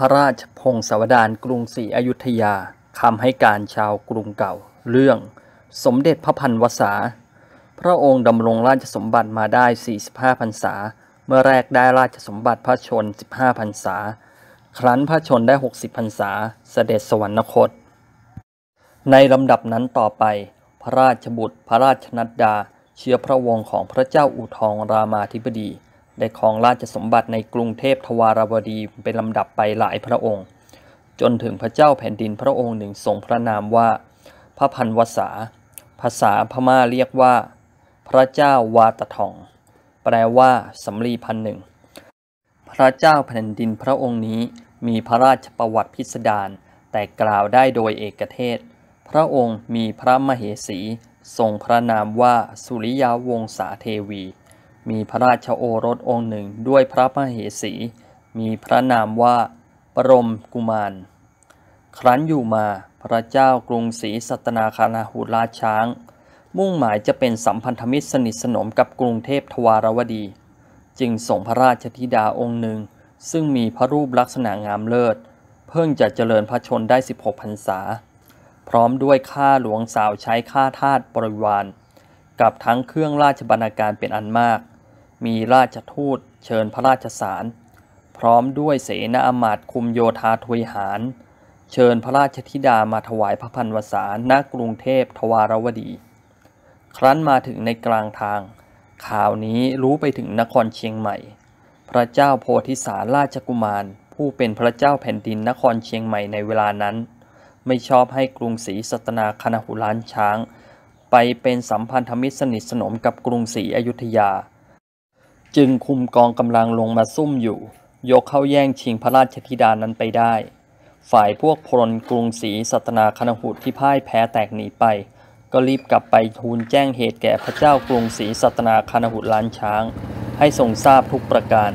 พระราชพงศาวดารกรุงศรีอยุธยา คำให้การชาวกรุงเก่า เรื่องสมเด็จพระพันวษาพระองค์ดำรงราชสมบัติมาได้ 45พรรษา เมื่อแรกได้ราชสมบัติพระชน 15พรรษา ครั้นพระชนได้ 60 พรรษาเสด็จสวรรคต ในลำดับนั้นต่อไป พระราชบุตรพระราชนัดดา เชื้อพระวงศ์ของพระเจ้าอู่ทองรามาธิบดีได้ครองราชสมบัติในกรุงเทพทวารวดีเป็นลำดับไปหลายพระองค์ จนถึงพระเจ้าแผ่นดินพระองค์หนึ่งทรงพระนามว่า พระพันวษาภาษาพม่าเรียกว่า พระเจ้าวาตทอง แปลว่าสำลีพันหนึ่งพระเจ้าแผ่นดินพระองค์นี้มีพระราชประวัติพิสดารแต่กล่าวได้โดยเอกเทศ พระองค์มีพระมเหสีทรงพระนามว่า สุริยาวงศาเทวีมีพระราชโอรสองค์หนึ่งด้วยพระมเหสี มีพระนามว่า ปรมกุมาร ครั้นอยู่มาพระเจ้ากรุงศรีสัตนาคานาหุราช้าง มุ่งหมายจะเป็นสัมพันธมิตรสนิทสนมกับกรุงเทพทวารวดี จึงส่งพระราชธิดาองค์หนึ่ง ซึ่งมีพระรูปลักษณะงามเลิศ เพิ่งจะเจริญพระชนได้ 16พรรษา พร้อมด้วยข้าหลวงสาวใช้ข้าทาสบริวารกับทั้งเครื่องราชบรรณาการเป็นอันมากมีราชทูต เชิญพระราชสาร พร้อมด้วยเสนาอมาตย์คุมโยธาทวยหารเชิญพระราชธิดามาถวายพระพันวษาณกรุงเทพทวารวดี ครั้นมาถึงในกลางทาง ข่าวนี้รู้ไปถึงนครเชียงใหม่ พระเจ้าโพธิสารราชกุมารผู้เป็นพระเจ้าแผ่นดินนครเชียงใหม่ในเวลานั้น ไม่ชอบให้กรุงศรีสัตนาคณหุล้านช้าง ไปเป็นสัมพันธมิตรสนิทสนมกับกรุงศรีอยุธยาจึงคุมกองกำลังลงมาซุ่มอยู่ ยกเข้าแย่งชิงพระราชธิดานั้นไปได้ ฝ่ายพวกพลกรุงศรีสัตนาคณหุตที่พ่ายแพ้แตกหนีไป ก็รีบกลับไปทูลแจ้งเหตุแก่พระเจ้ากรุงศรีสัตนาคณหุตล้านช้าง ให้ทรงทราบทุกประการ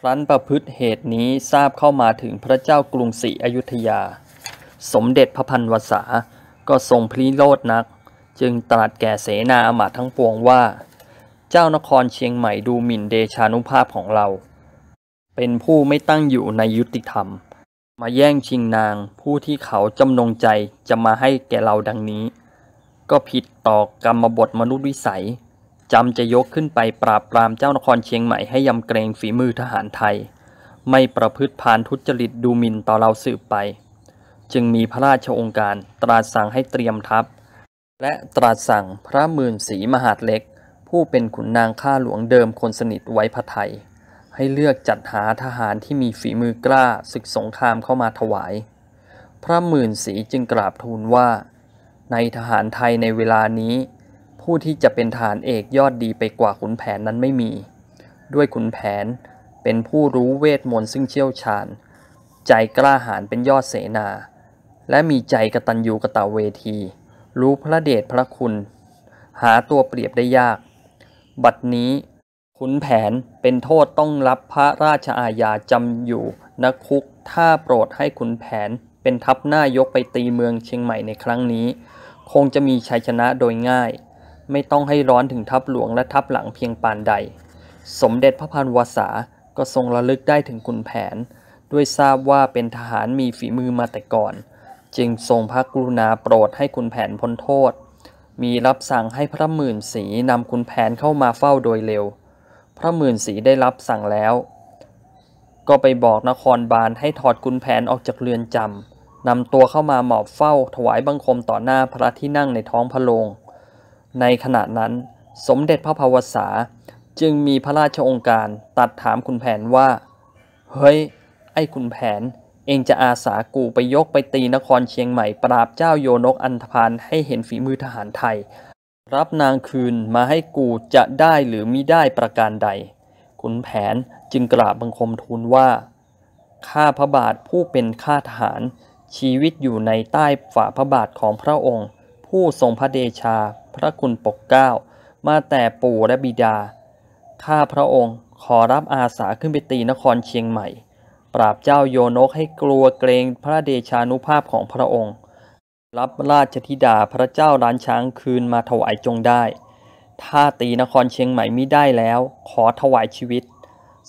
ครั้นประพฤติเหตุนี้ทราบเข้ามาถึงพระเจ้ากรุงศรีอยุธยา สมเด็จพระพันวษาก็ทรงพรีโลดนัก จึงตรัสแก่เสนาอมาตทั้งปวงว่าเจ้านครเชียงใหม่ดูหมิ่นเดชานุภาพของเรา เป็นผู้ไม่ตั้งอยู่ในยุติธรรม มาแย่งชิงนางผู้ที่เขาจำนงใจจะมาให้แก่เราดังนี้ ก็ผิดต่อกรรมบทมนุษย์วิสัยจำจะยกขึ้นไปปราบปรามเจ้านครเชียงใหม่ให้ยำเกรงฝีมือทหารไทย ไม่ประพฤติพานทุจริตดูหมิ่นต่อเราสืบไป จึงมีพระราชองค์การตราสั่งให้เตรียมทัพ และตราสั่งพระมื่นศรีมหาดเล็กผู้เป็นขุนนางข้าหลวงเดิมคนสนิทไว้พระไทย ให้เลือกจัดหาทหารที่มีฝีมือกล้าศึกสงครามเข้ามาถวาย พระหมื่นศรีจึงกราบทูลว่า ในทหารไทยในเวลานี้ ผู้ที่จะเป็นทหารเอกยอดดีไปกว่าขุนแผนนั้นไม่มี ด้วยขุนแผนเป็นผู้รู้เวทมนต์ซึ่งเชี่ยวชาญ ใจกล้าหาญเป็นยอดเสนา และมีใจกระตันยูกระตะเวทีรู้พระเดชพระคุณ หาตัวเปรียบได้ยากบัดนี้ขุนแผนเป็นโทษต้องรับพระราชอาญาจำอยู่นคุก ถ้าโปรดให้ขุนแผนเป็นทัพหน้ายกไปตีเมืองเชียงใหม่ในครั้งนี้ คงจะมีชัยชนะโดยง่าย ไม่ต้องให้ร้อนถึงทัพหลวงและทัพหลังเพียงปานใด สมเด็จพระพันวาสาก็ทรงระลึกได้ถึงขุนแผน ด้วยทราบว่าเป็นทหารมีฝีมือมาแต่ก่อน จึงทรงพระกรุณาโปรดให้ขุนแผนพ้นโทษมีรับสั่งให้พระหมื่นสีนำคุณแผนเข้ามาเฝ้าโดยเร็ว พระหมื่นสีได้รับสั่งแล้ว ก็ไปบอกนครบาลให้ถอดคุณแผนออกจากเรือนจำนำตัวเข้ามาหมอบเฝ้าถวายบังคมต่อหน้าพระที่นั่งในท้องพระโรง ในขณะนั้น สมเด็จพระภาวสาจึงมีพระราชองค์การตัดถามคุณแผนว่า เฮ้ย ไอ้คุณแผนเองจะอาสากูไปยกไปตีนครเชียงใหม่ ปราบเจ้าโยนกอันธพาลให้เห็นฝีมือทหารไทย รับนางคืนมาให้กูจะได้หรือมิได้ประการใดขุนแผนจึงกราบบังคมทูลว่าข้าพระบาทผู้เป็นข้าทหารชีวิตอยู่ในใต้ฝ่าพระบาทของพระองค์ ผู้ทรงพระเดชา พระคุณปกเก้า มาแต่ปู่และบิดาข้าพระองค์ขอรับอาสาขึ้นไปตีนครเชียงใหม่ปราบเจ้าโยนกให้กลัวเกรงพระเดชานุภาพของพระองค์ รับราชธิดาพระเจ้าล้านช้างคืนมาถวายจงได้ ถ้าตีนครเชียงใหม่มิได้แล้ว ขอถวายชีวิต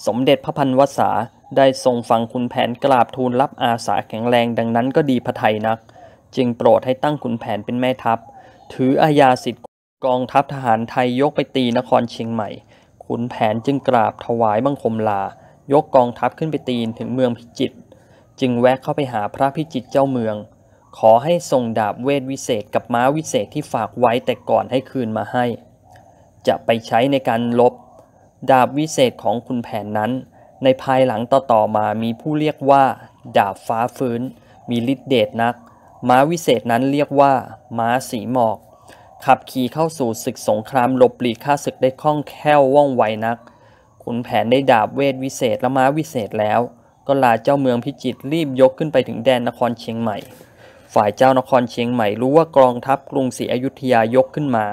สมเด็จพระพันวษาได้ทรงฟังคุณแผนกราบทูลรับอาสาแข็งแรงดังนั้นก็ดีพระไทยนัก จึงโปรดให้ตั้งคุณแผนเป็นแม่ทัพ ถืออาญาสิทธิกองทัพทหารไทยยกไปตีนครเชียงใหม่ขุนแผนจึงกราบถวายบังคมลายกกองทัพขึ้นไปตีนถึงเมืองพิจิตรจึงแวะเข้าไปหาพระพิจิตรเจ้าเมือง ขอให้ส่งดาบเวทวิเศษกับม้าวิเศษที่ฝากไว้แต่ก่อนให้คืนมาให้ จะไปใช้ในการลบ ดาบวิเศษของคุณแผนนั้น ในภายหลังต่อๆมามีผู้เรียกว่า ดาบฟ้าฟื้น มีฤทธิเดชนัก ม้าวิเศษนั้นเรียกว่า ม้าสีหมอก ขับขี่เข้าสู่ศึกสงคราม ลบหลีกฆ่าศึกได้คล่องแคล่วว่องไวนักขุนแผนได้ดาบเวทวิเศษและม้าวิเศษแล้ว ก็ลาเจ้าเมืองพิจิตรรีบยกขึ้นไปถึงแดนนครเชียงใหม่ ฝ่ายเจ้านครเชียงใหม่รู้ว่ากองทัพกรุงศรีอยุธยายกขึ้นมา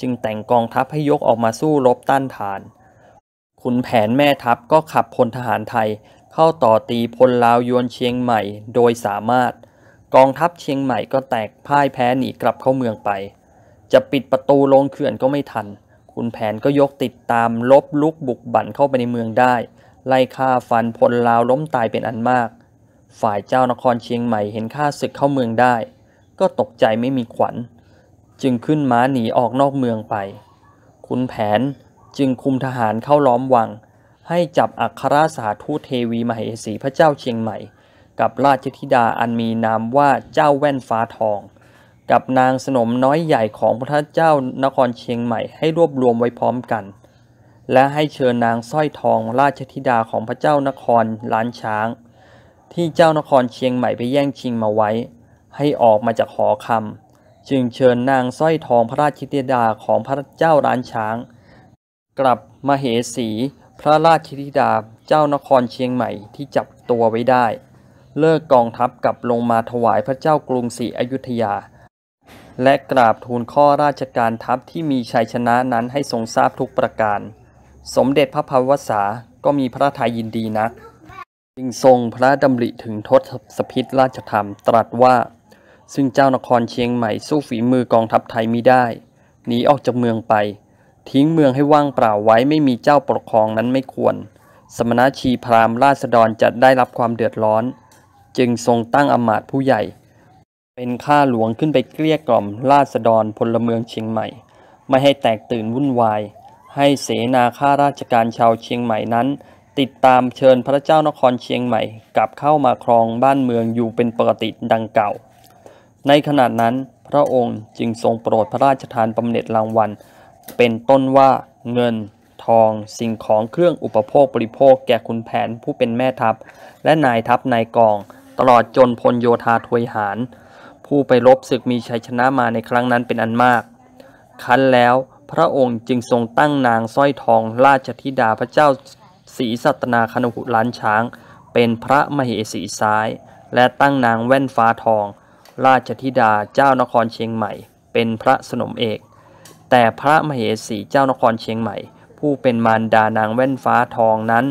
จึงแต่งกองทัพให้ยกออกมาสู้รบต้านทานขุนแผนแม่ทัพก็ขับพลทหารไทย เข้าต่อตีพลลาวยวนเชียงใหม่ โดยสามารถกองทัพเชียงใหม่ก็แตกพ่ายแพ้หนีกลับเข้าเมืองไป จะปิดประตูลงเขื่อนก็ไม่ทันคุณแผนก็ยกติดตามลบลุกบุกบั่นเข้าไปในเมืองได้ ไล่ฆ่าฟันพลลาวล้มตายเป็นอันมาก ฝ่ายเจ้านครเชียงใหม่เห็นข้าศึกเข้าเมืองได้ ก็ตกใจไม่มีขวัญ จึงขึ้นม้าหนีออกนอกเมืองไปคุณแผนจึงคุมทหารเข้าล้อมวัง ให้จับอัครราสาทูตเทวีมเหสีพระเจ้าเชียงใหม่ กับราชธิดาอันมีนามว่าเจ้าแว่นฟ้าทองกับนางสนมน้อยใหญ่ของพระเจ้านครเชียงใหม่ให้รวบรวมไว้พร้อมกัน และให้เชิญนางสร้อยทองราชธิดาของพระเจ้านครล้านช้าง ที่เจ้านครเชียงใหม่ไปแย่งชิงมาไว้ ให้ออกมาจากหอคำ จึงเชิญนางสร้อยทองพระราชธิดาของพระเจ้าล้านช้าง กลับมาเหสีพระราชธิดาเจ้านครเชียงใหม่ที่จับตัวไว้ได้ เลิกกองทัพกลับลงมาถวายพระเจ้ากรุงศรีอยุธยาและกราบทูลข้อราชการทัพที่มีชัยชนะนั้นให้ทรงทราบทุกประการ สมเด็จพระพวสาก็มีพระทัยยินดีนัก จึงทรงพระดำริถึงทศพิษราชธรรมตรัสว่า ซึ่งเจ้านครเชียงใหม่สู้ฝีมือกองทัพไทยมิได้ หนีออกจากเมืองไป ทิ้งเมืองให้ว่างเปล่าไว้ไม่มีเจ้าปกครองนั้นไม่ควร สมณชีพราหมณ์ราษฎรจะได้รับความเดือดร้อน จึงทรงตั้งอมาตย์ผู้ใหญ่เป็นข้าหลวงขึ้นไปเกลี้ยกล่อมราษฎรพลเมืองเชียงใหม่ ไม่ให้แตกตื่นวุ่นวายให้เสนาข้าราชการชาวเชียงใหม่นั้น ติดตามเชิญพระเจ้านครเชียงใหม่กลับเข้ามาครองบ้านเมืองอยู่เป็นปกติดังเก่า ในขณะนั้น พระองค์จึงทรงโปรดพระราชทานบำเหน็จรางวัลเป็นต้นว่าเงินทองสิ่งของเครื่องอุปโภคบริโภคแก่คุณแผนผู้เป็นแม่ทัพและนายทัพนายกอง ตลอดจนพลโยธาทวยหารผู้ไปรบศึกมีชัยชนะมาในครั้งนั้นเป็นอันมากคั้นแล้วพระองค์จึงทรงตั้งนางสร้อยทองราชธิดาพระเจ้าศรีสัตนาคณหุล้านช้าง เป็นพระมเหสีซ้าย และตั้งนางแว่นฟ้าทอง ราชธิดาเจ้านครเชียงใหม่ เป็นพระสนมเอก แต่พระมเหสีเจ้านครเชียงใหม่ ผู้เป็นมารดานางแว่นฟ้าทองนั้น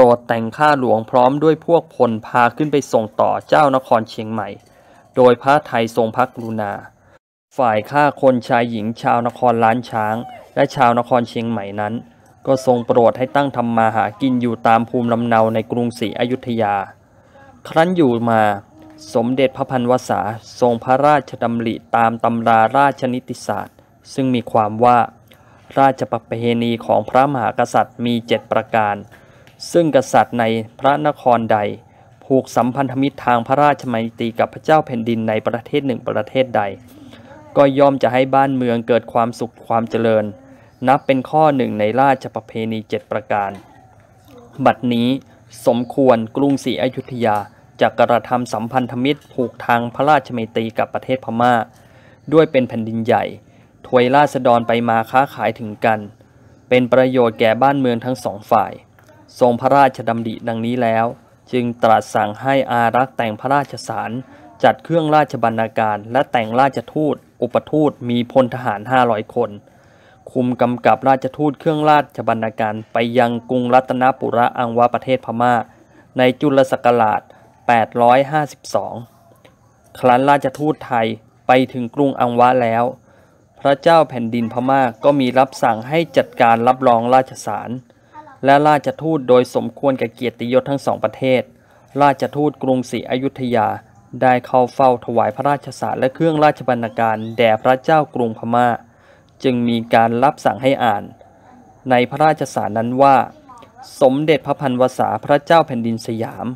รดแต่งข้าหลวงพร้อมด้วยพวกพลพาขึ้นไปส่งต่อเจ้านครเชียงใหม่ โดยพระไทยทรงพักรุณา ฝ่ายข้าคนชายหญิงชาวนครล้านช้าง และชาวนครเชียงใหม่นั้น ก็ทรงโปรดให้ตั้งทำมาหากินอยู่ตามภูมิลำเนาในกรุงศรีอยุธยา ครั้นอยู่มาสมเด็จพระพันวษาทรงพระราชดำริตามตำราราชนิติศาสตร์ ซึ่งมีความว่า ราชประเพณีของพระมหากษัตริย์มีเจ็ดประการซึ่งกษัตริย์ในพระนครใด ผูกสัมพันธมิตรทางพระราชมัยตรีกับพระเจ้าแผ่นดินในประเทศหนึ่งประเทศใด ก็ย่อมจะให้บ้านเมืองเกิดความสุขความเจริญ นับเป็นข้อหนึ่งในราชประเพณีเจ็ดประการ บัดนี้สมควรกรุงศรีอยุธยาจะกระทำสัมพันธมิตรผูกทางพระราชมัยตรีกับประเทศพมา่า ด้วยเป็นแผ่นดินใหญ่ถวยราษฎรไปมาค้าขายถึงกัน เป็นประโยชน์แก่บ้านเมืองทั้งสองฝ่ายทรงพระราชดำริดังนี้แล้ว จึงตรัสสั่งให้อารักษ์แต่งพระราชสารจัดเครื่องราชบรรณาการและแต่งราชทูตอุปทูตมีพลทหาร 500 คน คุมกำกับราชทูตเครื่องราชบรรณาการไปยังกรุงรัตนปุระอังวาประเทศพมา่า ในจุลศักราช852 ครั้นราชทูตไทยไปถึงกรุงอังวะแล้ว พระเจ้าแผ่นดินพม่าก็มีรับสั่งให้จัดการรับรองราชสารและราชทูตโดยสมควรกับเกียรติยศทั้งสองประเทศ ราชทูตกรุงศรีอยุธยา ได้เข้าเฝ้าถวายพระราชสารและเครื่องราชบรรณาการแด่พระเจ้ากรุงพมา่า จึงมีการรับสั่งให้อ่าน ในพระราชสารนั้นว่า สมเด็จพระพันวษาพระเจ้าแผ่นดินสยาม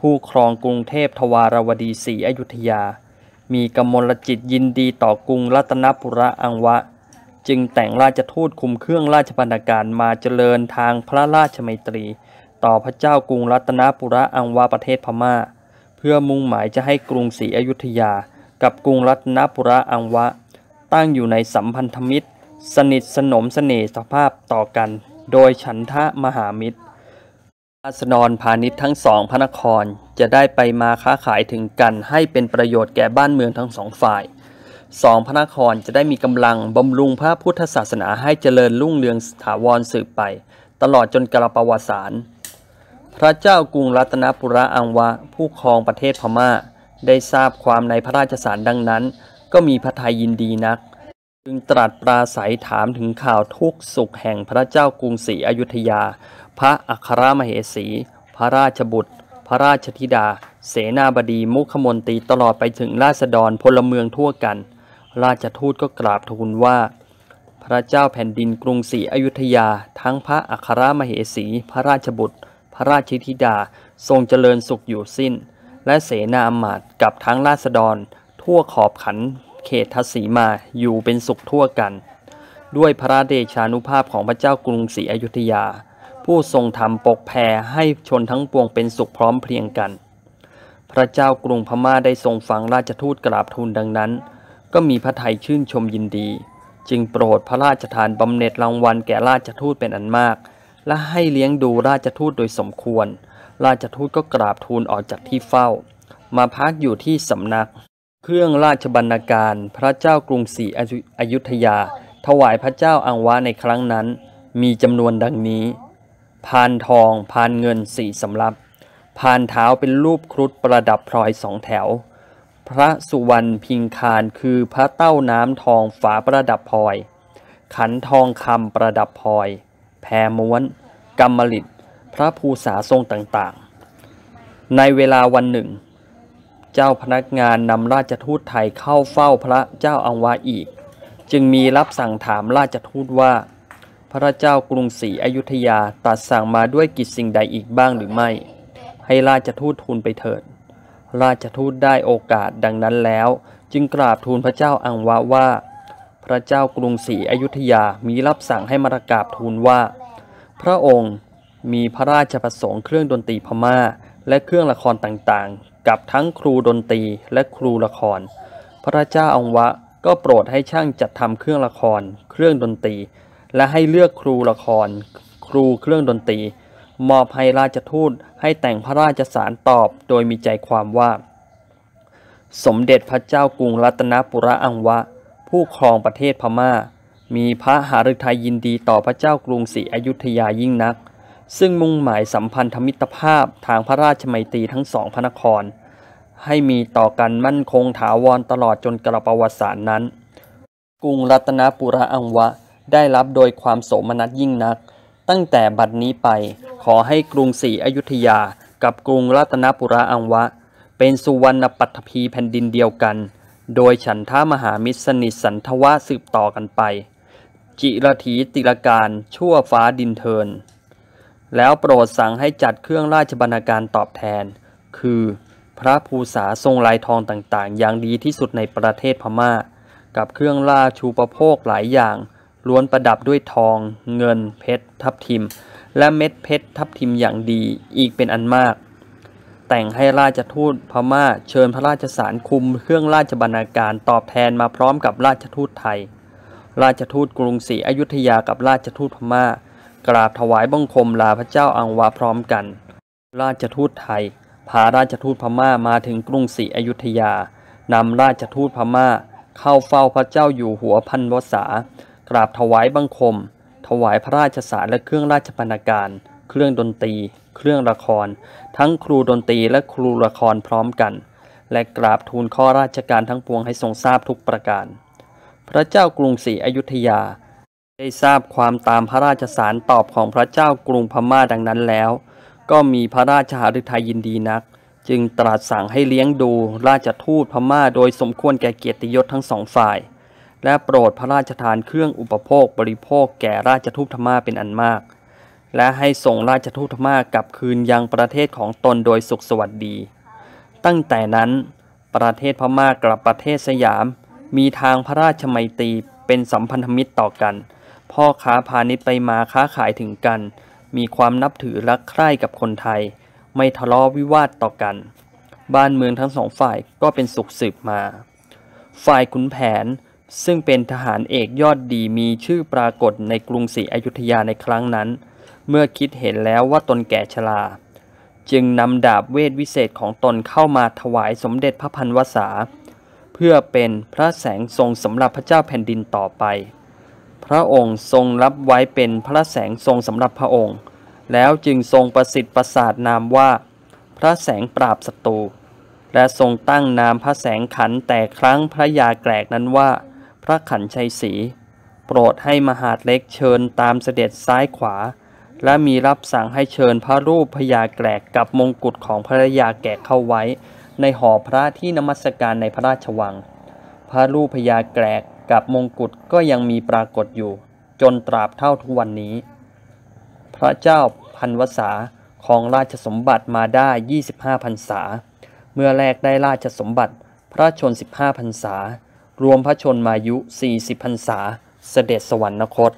ผู้ครองกรุงเทพทวารวดีศรีอยุธยา มีกำมลจิตยินดีต่อกรุงรัตนปุระอังวะจึงแต่งราชทูตคุมเครื่องราชบรรณาการมาเจริญทางพระราชมัยตรี ต่อพระเจ้ากรุงรัตนปุระอังวาประเทศพมา่าเพื่อมุ่งหมายจะให้กรุงศรีอยุธยา กับกรุงรัตนปุระอังวะ ตั้งอยู่ในสัมพันธมิตร สนิทสนมสเสน่ห์สภาพต่อกัน โดยฉันทะมหามิตรอานอรพาณิชย์ทั้งสองพระนครจะได้ไปมาค้าขายถึงกันให้เป็นประโยชน์แก่บ้านเมืองทั้งสองฝ่ายสองพระนครจะได้มีกำลังบำรุงพระพุทธศาสนาให้เจริญรุ่งเรืองถาวรสืบไป ตลอดจนกระปวสตร์พระเจ้ากรุงรัตนปุระอังวะผู้ครองประเทศพมา่า ได้ทราบความในพระราชสารดังนั้น ก็มีพระทัยยินดีนัก จึงตรัสปราศัยถามถึงข่าวทุกสุขแห่งพระเจ้ากรุงศรีอยุธยา พระอัครมเหสี พระราชบุตร พระราชธิดา เสนาบดีมุขมนตรีตลอดไปถึงราษฎรพลเมืองทั่วกันราชทูตก็กราบทูลว่า พระเจ้าแผ่นดินกรุงศรีอยุธยา ทั้งพระอัครมเหสี พระราชบุตร พระราชธิดาทรงเจริญสุขอยู่สิ้น และเสนาอมาตย์กับทั้งราษฎร ทั่วขอบขันเขตทศีมาอยู่เป็นสุขทั่วกัน ด้วยพระเดชานุภาพของพระเจ้ากรุงศรีอยุธยา ผู้ทรงทำปกแผ่ให้ชนทั้งปวงเป็นสุขพร้อมเพรียงกัน พระเจ้ากรุงพม่าได้ทรงฟังราชทูตกราบทูลดังนั้นก็มีพระไทยชื่นชมยินดี จึงโปรดพระราชทานบำเหน็จรางวัลแก่ราชทูตเป็นอันมาก และให้เลี้ยงดูราชทูตโดยสมควร ราชทูตก็กราบทูลออกจากที่เฝ้า มาพักอยู่ที่สำนัก เครื่องราชบรรณาการพระเจ้ากรุงศรีอยุธยา ถวายพระเจ้าอังวะในครั้งนั้น มีจำนวนดังนี้พานทองพานเงินสี่สำรับพานเท้าเป็นรูปครุฑประดับพลอยสองแถวพระสุวรรณพิงคารคือพระเต้าน้ำทองฝาประดับพลอย ขันทองคำประดับพลอย แพรม้วนกรรมลิต พระภูษาทรงต่างๆ ในเวลาวันหนึ่ง เจ้าพนักงานนำราชทูตไทยเข้าเฝ้าพระเจ้าอังวาอีก จึงมีรับสั่งถามราชทูตว่า พระเจ้ากรุงศรีอยุธยาตัดสั่งมาด้วยกิจสิ่งใดอีกบ้างหรือไม่ ให้ราชทูตทูลไปเถิดราชทูตได้โอกาสดังนั้นแล้วจึงกราบทูลพระเจ้าอังวะว่า พระเจ้ากรุงศรีอยุธยามีรับสั่งให้มารากราบทูลว่า พระองค์มีพระราชประสงค์เครื่องดนตรีพมา่าและเครื่องละครต่างๆ กับทั้งครูดนตรีและครูละคร พระเจ้าอังวะก็โปรดให้ช่างจัดทำเครื่องละคร เครื่องดนตรี และให้เลือกครูละคร ครูเครื่องดนตรีมอบให้ราชทูตให้แต่งพระราชสารตอบโดยมีใจความว่า สมเด็จพระเจ้ากรุงรัตนปุระอังวะ ผู้ครองประเทศพมา่า มีพระหฤทัยยินดีต่อพระเจ้ากรุงศรีอยุธยายิ่งนัก ซึ่งมุ่งหมายสัมพันธมิตรภาพทางพระราชมัยตรีทั้งสองพระนคร ให้มีต่อกันมั่นคงถาวรตลอดจนกระประวัติศาสตร์นั้น กรุงรัตนปุระอังวะได้รับโดยความโสมนัสยิ่งนัก ตั้งแต่บัดนี้ไปขอให้กรุงศรีอยุธยา กับกรุงรัตนปุระอังวะ เป็นสุวรรณปัตภีแผ่นดินเดียวกัน โดยฉันท่ามหามิตรสนิทสันทวะสืบต่อกันไป จิรถีติลการชั่วฟ้าดินเทิน แล้วโปรดสั่งให้จัดเครื่องราชบรรณาการตอบแทน คือ พระภูษาทรงลายทองต่างๆ อย่างดีที่สุดในประเทศพมา่า กับเครื่องราชูปโภคหลายอย่างล้วนประดับด้วยทอง เงินเพชรทับทิมและเม็ดเพชรทับทิมอย่างดีอีกเป็นอันมาก แต่งให้ราชทูตพมา่าเชิญพระราชสารคุมเครื่องราชบรรณาการตอบแทนมาพร้อมกับราชทูตไทย ราชทูตกรุงศรีอยุธยากับราชทูตพมา่า กราบถวายบังคมลาพระเจ้าอังวาพร้อมกัน ราชทูตไทย พาราชทูตพม่ามาถึงกรุงศรีอยุธยานำราชทูตพม่าเข้าเฝ้าพระเจ้าอยู่หัวพันวษากราบถวายบังคมถวายพระราชสารและเครื่องราชบรรณาการ เครื่องดนตรี เครื่องละคร ทั้งครูดนตรีและครูละครพร้อมกัน และกราบทูลข้อราชการทั้งปวงให้ทรงทราบทุกประการ พระเจ้ากรุงศรีอยุธยา ได้ทราบความตามพระราชสารตอบของพระเจ้ากรุงพม่าดังนั้นแล้ว ก็มีพระราชหฤทัยยินดีนัก จึงตรัสสั่งให้เลี้ยงดูราชทูตพม่าโดยสมควรแก่เกียรติยศทั้งสองฝ่ายและโปรดพระราชทานเครื่องอุปโภคบริโภคแก่ราชทูตธรรมาเป็นอันมาก และให้ส่งราชทูตธรรมากลับคืนยังประเทศของตนโดยสุขสวัสดี ตั้งแต่นั้นประเทศพม่ากกับประเทศสยาม มีทางพระราชไมตรีเป็นสัมพันธมิตรต่อกัน พ่อค้าพาณิชย์ไปมาค้าขายถึงกัน มีความนับถือรักใคร่กับคนไทย ไม่ทะเลาะวิวาทต่อกัน บ้านเมืองทั้งสองฝ่ายก็เป็นสุขสืบมา ฝ่ายขุนแผนซึ่งเป็นทหารเอกยอดดีมีชื่อปรากฏในกรุงศรีอยุธยาในครั้งนั้น เมื่อคิดเห็นแล้วว่าตนแก่ชรา จึงนำดาบเวทวิเศษของตนเข้ามาถวายสมเด็จพระพันวษาเพื่อเป็นพระแสงทรงสำหรับพระเจ้าแผ่นดินต่อไป พระองค์ทรงรับไว้เป็นพระแสงทรงสำหรับพระองค์ แล้วจึงทรงประสิทธิ์ประสาทนามว่า พระแสงปราบศัตรู และทรงตั้งนามพระแสงขันแต่ครั้งพระยาแกรกนั้นว่าระขันชัยศรีโปรดให้มหาดเล็กเชิญตามเสด็จซ้ายขวา และมีรับสั่งให้เชิญพระรูปพญาแกลกกับมงกุฎของพระยาแกลกเข้าไว้ ในหอพระที่นมัสการในพระราชวัง พระรูปพญาแกลกกับมงกุฎก็ยังมีปรากฏอยู่ จนตราบเท่าทุกวันนี้ พระเจ้าพันวษาของราชสมบัติมาได้ 25พรรษาเมื่อแรกได้ราชสมบัติพระชน15พรรษารวมพระชนมายุ 40พรรษาเสด็จสวรรคต